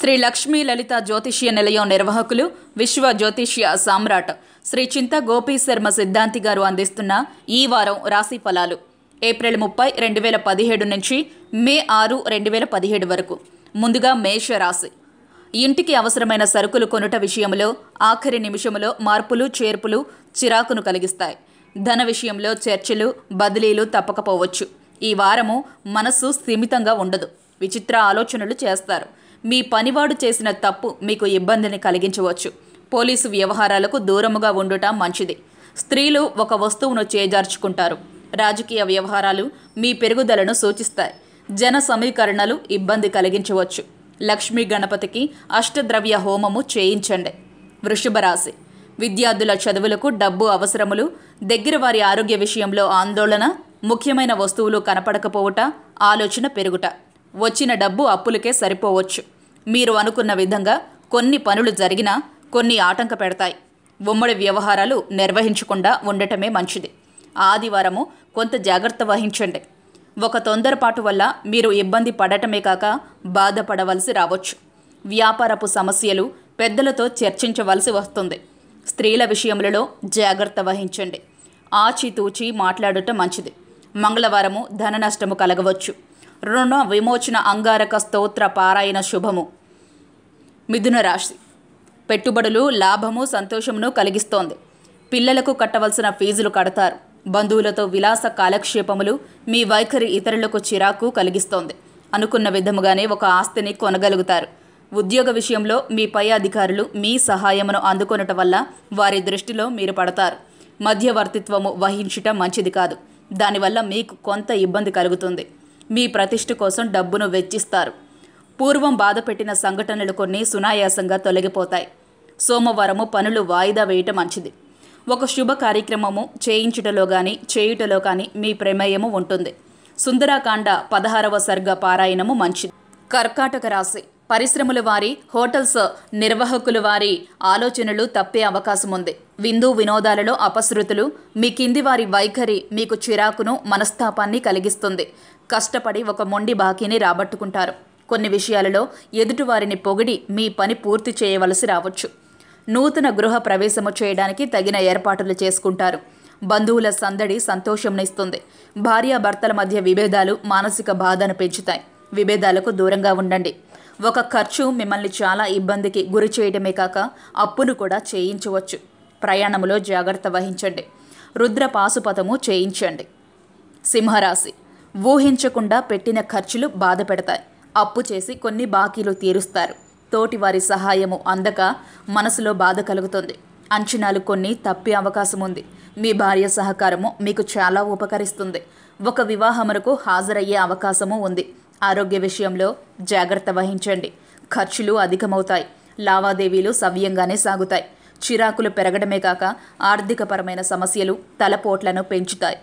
శ్రీ లక్ష్మీ లలిత జ్యోతిష్య నిలయం నిర్వాహకులు విశ్వ జ్యోతిష్య సామ్రాట్ శ్రీ చింత గోపీ శర్మ సిద్ధాంతి గారు అందిస్తున్న ఈ వారం రాశి ఫలాలు ఏప్రిల్ ముప్పై రెండు వేల పదిహేడు నుంచి మే ఆరు రెండు వేల పదిహేడు వరకు ముందుగా మేష రాశి ఇంటికి అవసరమైన సరుకులు కొనుట విషయంలో ఆఖరి నిమిషంలో మార్పులు చేర్పులు చిరాకును కలిగిస్తాయి ధన విషయంలో చర్చలు బదిలీలు తప్పకపోవచ్చు ఈ వారము మనస్సు స్థిమితంగా ఉండదు విచిత్ర ఆలోచనలు చేస్తారు మీ పనివాడు చేసిన తప్పు మీకు ఇబ్బందిని కలిగించవచ్చు పోలీసు వ్యవహారాలకు దూరముగా ఉండటం మంచిది స్త్రీలు ఒక వస్తువును చేజార్చుకుంటారు రాజకీయ వ్యవహారాలు మీ పెరుగుదలను సూచిస్తాయి జన సమీకరణలు ఇబ్బంది కలిగించవచ్చు లక్ష్మీ గణపతికి అష్టద్రవ్య హోమము చేయించండి వృషభ రాశి విద్యార్థుల చదువులకు డబ్బు అవసరములు దగ్గర వారి ఆరోగ్య విషయంలో ఆందోళన ముఖ్యమైన వస్తువులు కనపడకపోవుట ఆలోచన పెరుగుట వచ్చిన డబ్బు అప్పులకే సరిపోవచ్చు మీరు అనుకున్న విధంగా కొన్ని పనులు జరిగినా కొన్ని ఆటంక పెడతాయి ఉమ్మడి వ్యవహారాలు నిర్వహించకుండా ఉండటమే మంచిది ఆదివారము కొంత జాగ్రత్త వహించండి ఒక తొందరపాటు వల్ల మీరు ఇబ్బంది పడటమే కాక బాధపడవలసి రావచ్చు వ్యాపారపు సమస్యలు పెద్దలతో చర్చించవలసి వస్తుంది స్త్రీల విషయములలో జాగ్రత్త వహించండి ఆచితూచి మాట్లాడటం మంచిది మంగళవారము ధన నష్టము కలగవచ్చు రుణ విమోచన అంగారక స్తోత్ర పారాయణ శుభము మిథున రాశి పెట్టుబడులు లాభము సంతోషమును కలిగిస్తోంది పిల్లలకు కట్టవలసిన ఫీజులు కడతారు బంధువులతో విలాస కాలక్షేపములు మీ వైఖరి ఇతరులకు చిరాకు కలిగిస్తోంది అనుకున్న విధముగానే ఒక ఆస్తిని కొనగలుగుతారు ఉద్యోగ విషయంలో మీ పై అధికారులు మీ సహాయమును అందుకొనటం వల్ల వారి దృష్టిలో మీరు పడతారు మధ్యవర్తిత్వము వహించటం మంచిది కాదు దానివల్ల మీకు కొంత ఇబ్బంది కలుగుతుంది మీ ప్రతిష్ఠ కోసం డబ్బును వెచ్చిస్తారు పూర్వం బాధపెట్టిన సంఘటనలు కొన్ని సునాయాసంగా తొలగిపోతాయి సోమవారము పనులు వాయిదా వేయటం మంచిది ఒక శుభ కార్యక్రమము చేయించుటలో కానీ చేయుటలో కానీ మీ ప్రమేయము ఉంటుంది సుందరాకాండ పదహారవ సర్గ పారాయణము మంచిది కర్కాటక రాశి పరిశ్రమల వారి హోటల్స్ నిర్వాహకుల వారి ఆలోచనలు తప్పే అవకాశం ఉంది విందు వినోదాలలో అపశృతులు మీ కింది వారి వైఖరి మీకు చిరాకును మనస్తాపాన్ని కలిగిస్తుంది కష్టపడి ఒక మొండి బాకీని రాబట్టుకుంటారు కొన్ని విషయాలలో ఎదుటివారిని పొగిడి మీ పని పూర్తి చేయవలసి రావచ్చు నూతన గృహ ప్రవేశము చేయడానికి తగిన ఏర్పాట్లు చేసుకుంటారు బంధువుల సందడి సంతోషంనిస్తుంది భార్యాభర్తల మధ్య విభేదాలు మానసిక బాధను పెంచుతాయి విభేదాలకు దూరంగా ఉండండి ఒక ఖర్చు మిమ్మల్ని చాలా ఇబ్బందికి గురి చేయడమే కాక అప్పును కూడా చేయించవచ్చు ప్రయాణంలో జాగ్రత్త వహించండి రుద్ర పాశుపతము చేయించండి సింహరాశి ఊహించకుండా పెట్టిన ఖర్చులు బాధ పెడతాయి అప్పు చేసి కొన్ని బాకీలు తీరుస్తారు తోటివారి సహాయము అందక మనసులో బాధ కలుగుతుంది అంచనాలు కొన్ని తప్పే అవకాశం ఉంది మీ భార్య సహకారము మీకు చాలా ఉపకరిస్తుంది ఒక వివాహమునకు హాజరయ్యే అవకాశము ఉంది ఆరోగ్య విషయంలో జాగ్రత్త వహించండి ఖర్చులు అధికమవుతాయి లావాదేవీలు సవ్యంగానే సాగుతాయి చిరాకులు పెరగడమే కాక ఆర్థికపరమైన సమస్యలు తలపోట్లను పెంచుతాయి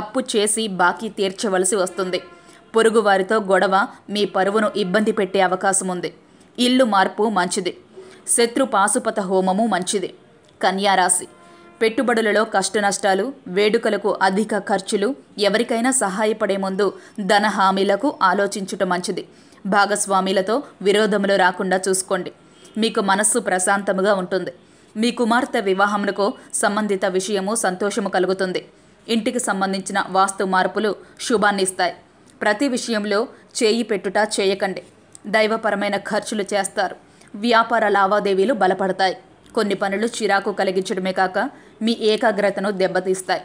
అప్పు చేసి బాకీ తీర్చవలసి వస్తుంది పొరుగువారితో గొడవ మీ పరువును ఇబ్బంది పెట్టే అవకాశం ఉంది ఇల్లు మార్పు మంచిది శత్రు పాశుపత హోమము మంచిది కన్యారాశి పెట్టుబడులలో కష్టనష్టాలు వేడుకలకు అధిక ఖర్చులు ఎవరికైనా సహాయపడే ముందు ధన హామీలకు ఆలోచించుట మంచిది భాగస్వామిలతో విరోధములు రాకుండా చూసుకోండి మీకు మనస్సు ప్రశాంతముగా ఉంటుంది మీ కుమార్తె వివాహములకు సంబంధిత విషయము సంతోషము కలుగుతుంది ఇంటికి సంబంధించిన వాస్తు మార్పులు శుభాన్నిస్తాయి ప్రతి విషయంలో చేయి పెట్టుట చేయకండి దైవపరమైన ఖర్చులు చేస్తారు వ్యాపార లావాదేవీలు బలపడతాయి కొన్ని పనులు చిరాకు కలిగించడమే కాక మీ ఏకాగ్రతను దెబ్బతీస్తాయి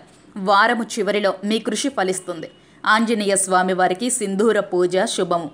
వారము చివరిలో మీ కృషి ఫలిస్తుంది ఆంజనేయ స్వామి వారికి సింధూర పూజ శుభము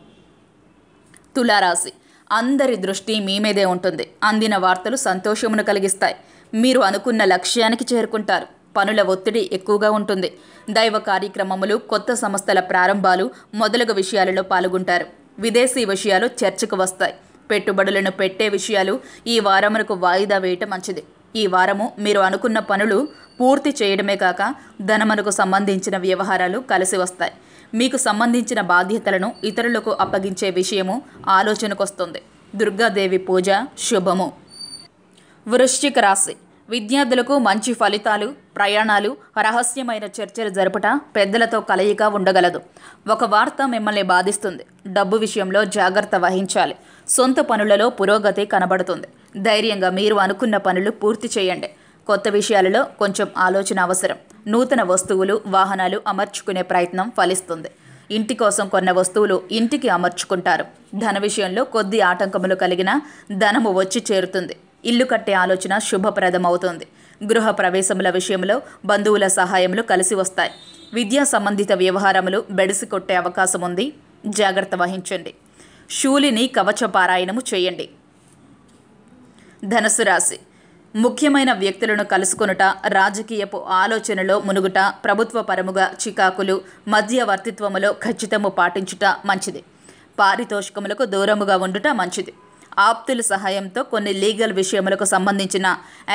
తులారాశి అందరి దృష్టి మీ మీదే ఉంటుంది అందిన వార్తలు సంతోషమును కలిగిస్తాయి మీరు అనుకున్న లక్ష్యానికి చేరుకుంటారు పనుల ఒత్తిడి ఎక్కువగా ఉంటుంది దైవ కార్యక్రమములు కొత్త సంస్థల ప్రారంభాలు మొదలగు విషయాలలో పాల్గొంటారు విదేశీ విషయాలు చర్చకు వస్తాయి పెట్టుబడులను పెట్టే విషయాలు ఈ వారమునకు వాయిదా వేయటం మంచిది ఈ వారము మీరు అనుకున్న పనులు పూర్తి చేయడమే కాక ధనమునకు సంబంధించిన వ్యవహారాలు కలిసి వస్తాయి మీకు సంబంధించిన బాధ్యతలను ఇతరులకు అప్పగించే విషయము ఆలోచనకొస్తుంది దుర్గాదేవి పూజ శుభము వృశ్చిక రాశి విద్యార్థులకు మంచి ఫలితాలు ప్రయాణాలు రహస్యమైన చర్చలు జరపట పెద్దలతో కలయిక ఉండగలదు ఒక వార్త మిమ్మల్ని బాధిస్తుంది డబ్బు విషయంలో జాగ్రత్త వహించాలి సొంత పనులలో పురోగతి కనబడుతుంది ధైర్యంగా మీరు అనుకున్న పనులు పూర్తి చేయండి కొత్త విషయాలలో కొంచెం ఆలోచన అవసరం నూతన వస్తువులు వాహనాలు అమర్చుకునే ప్రయత్నం ఫలిస్తుంది ఇంటి కోసం కొన్న వస్తువులు ఇంటికి అమర్చుకుంటారు ధన విషయంలో కొద్ది ఆటంకములు కలిగిన ధనము వచ్చి చేరుతుంది ఇల్లు కట్టే ఆలోచన శుభప్రదమవుతుంది గృహ ప్రవేశముల విషయంలో బంధువుల సహాయములు కలిసి వస్తాయి విద్యా సంబంధిత వ్యవహారములు బెడిసి కొట్టే అవకాశం ఉంది జాగ్రత్త వహించండి శూలిని కవచపారాయణము చేయండి ధనుసు రాశి ముఖ్యమైన వ్యక్తులను కలుసుకొనుట రాజకీయపు ఆలోచనలో మునుగుట ప్రభుత్వ పరముగా చికాకులు మధ్యవర్తిత్వములో ఖచ్చితము పాటించుట మంచిది పారితోషికములకు దూరముగా ఉండుట మంచిది ఆప్తుల సహాయంతో కొన్ని లీగల్ విషయములకు సంబంధించిన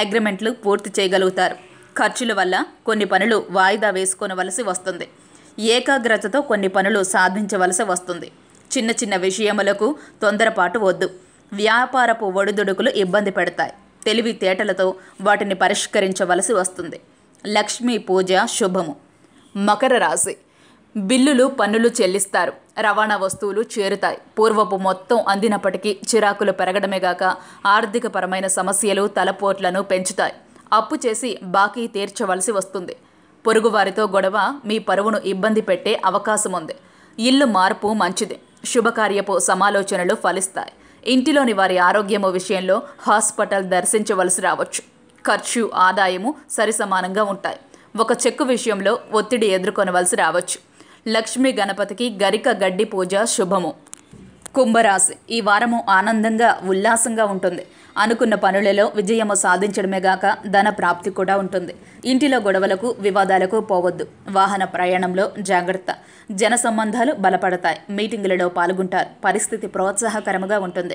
అగ్రిమెంట్లు పూర్తి చేయగలుగుతారు ఖర్చుల వల్ల కొన్ని పనులు వాయిదా వేసుకోనవలసి వస్తుంది ఏకాగ్రతతో కొన్ని పనులు సాధించవలసి వస్తుంది చిన్న చిన్న విషయములకు తొందరపాటు వద్దు వ్యాపారపు ఒడిదుడుకులు ఇబ్బంది పెడతాయి తెలివితేటలతో వాటిని పరిష్కరించవలసి వస్తుంది లక్ష్మీ పూజ శుభము మకర రాశి బిల్లులు పన్నులు చెల్లిస్తారు రవాణా వస్తువులు చేరుతాయి పూర్వపు మొత్తం అందినప్పటికీ చిరాకులు పెరగడమే గాక ఆర్థికపరమైన సమస్యలు తలపోట్లను పెంచుతాయి అప్పు చేసి బాకీ తీర్చవలసి వస్తుంది పొరుగువారితో గొడవ మీ పరువును ఇబ్బంది పెట్టే అవకాశం ఉంది ఇల్లు మార్పు మంచిది శుభకార్యపు సమాలోచనలు ఫలిస్తాయి ఇంటిలోని వారి ఆరోగ్యము విషయంలో హాస్పిటల్ దర్శించవలసి రావచ్చు ఖర్చు ఆదాయము సరిసమానంగా ఉంటాయి ఒక చెక్కు విషయంలో ఒత్తిడి ఎదుర్కొనవలసి రావచ్చు లక్ష్మీ గణపతికి గరిక గడ్డి పూజ శుభము కుంభరాశి ఈ వారము ఆనందంగా ఉల్లాసంగా ఉంటుంది అనుకున్న పనులలో విజయము సాధించడమే గాక ధన ప్రాప్తి కూడా ఉంటుంది ఇంటిలో గొడవలకు వివాదాలకు పోవద్దు వాహన ప్రయాణంలో జాగ్రత్త జన సంబంధాలు బలపడతాయి మీటింగులలో పాల్గొంటారు పరిస్థితి ప్రోత్సాహకరంగా ఉంటుంది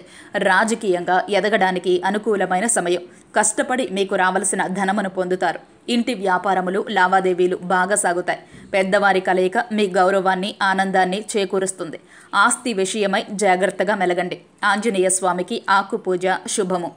రాజకీయంగా ఎదగడానికి అనుకూలమైన సమయం కష్టపడి మీకు రావలసిన ధనమును పొందుతారు ఇంటి వ్యాపారములు లావాదేవీలు బాగా సాగుతాయి పెద్దవారి కలయిక మీ గౌరవాన్ని ఆనందాన్ని చేకూరుస్తుంది ఆస్తి విషయమై జాగ్రత్తగా మెలగండి ఆంజనేయ స్వామికి ఆకుపూజ శుభము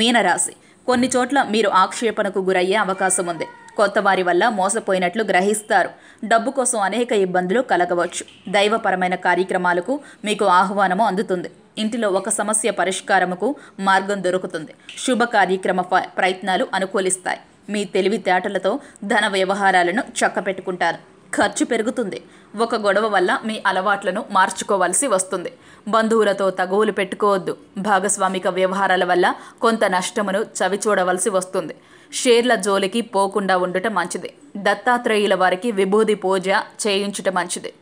మీనరాశి కొన్ని చోట్ల మీరు ఆక్షేపణకు గురయ్యే అవకాశం ఉంది కొత్త వారి వల్ల మోసపోయినట్లు గ్రహిస్తారు డబ్బు కోసం అనేక ఇబ్బందులు కలగవచ్చు దైవపరమైన కార్యక్రమాలకు మీకు ఆహ్వానము అందుతుంది ఇంటిలో ఒక సమస్య పరిష్కారముకు మార్గం దొరుకుతుంది శుభ కార్యక్రమ ప్రయత్నాలు అనుకూలిస్తాయి మీ తెలివితేటలతో ధన వ్యవహారాలను చక్కపెట్టుకుంటారు ఖర్చు పెరుగుతుంది ఒక గొడవ వల్ల మీ అలవాట్లను మార్చుకోవాల్సి వస్తుంది బంధువులతో తగువులు పెట్టుకోవద్దు భాగస్వామిక వ్యవహారాల వల్ల కొంత నష్టమును చవిచూడవలసి వస్తుంది షేర్ల జోలికి పోకుండా ఉండటం మంచిది దత్తాత్రేయుల వారికి విభూది పూజ చేయించటం మంచిది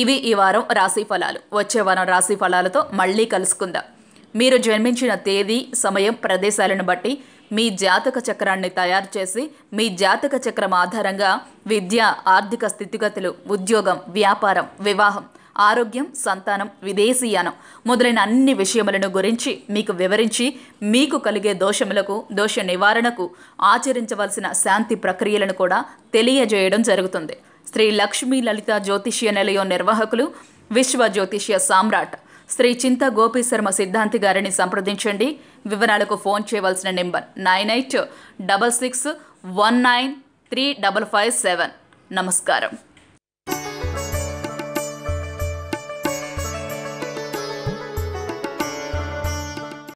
ఇవి ఈ వారం రాశి ఫలాలు వచ్చే వారం రాశి ఫలాలతో మళ్ళీ కలుసుకుందాం మీరు జన్మించిన తేదీ సమయం ప్రదేశాలను బట్టి మీ జాతక చక్రాన్ని తయారు చేసి మీ జాతక చక్రం ఆధారంగా విద్య ఆర్థిక స్థితిగతులు ఉద్యోగం వ్యాపారం వివాహం ఆరోగ్యం సంతానం విదేశీయానం మొదలైన అన్ని విషయములను గురించి మీకు వివరించి మీకు కలిగే దోషములకు దోష నివారణకు ఆచరించవలసిన శాంతి ప్రక్రియలను కూడా తెలియజేయడం జరుగుతుంది శ్రీ లక్ష్మీ లలిత జ్యోతిష్య నిలయం నిర్వాహకులు విశ్వ జ్యోతిష్య సామ్రాట్ శ్రీ చింత గోపీశర్మ సిద్ధాంతి గారిని సంప్రదించండి వివరాలకు ఫోన్ చేయవలసిన number nine eight double six one nine three double five seven నమస్కారం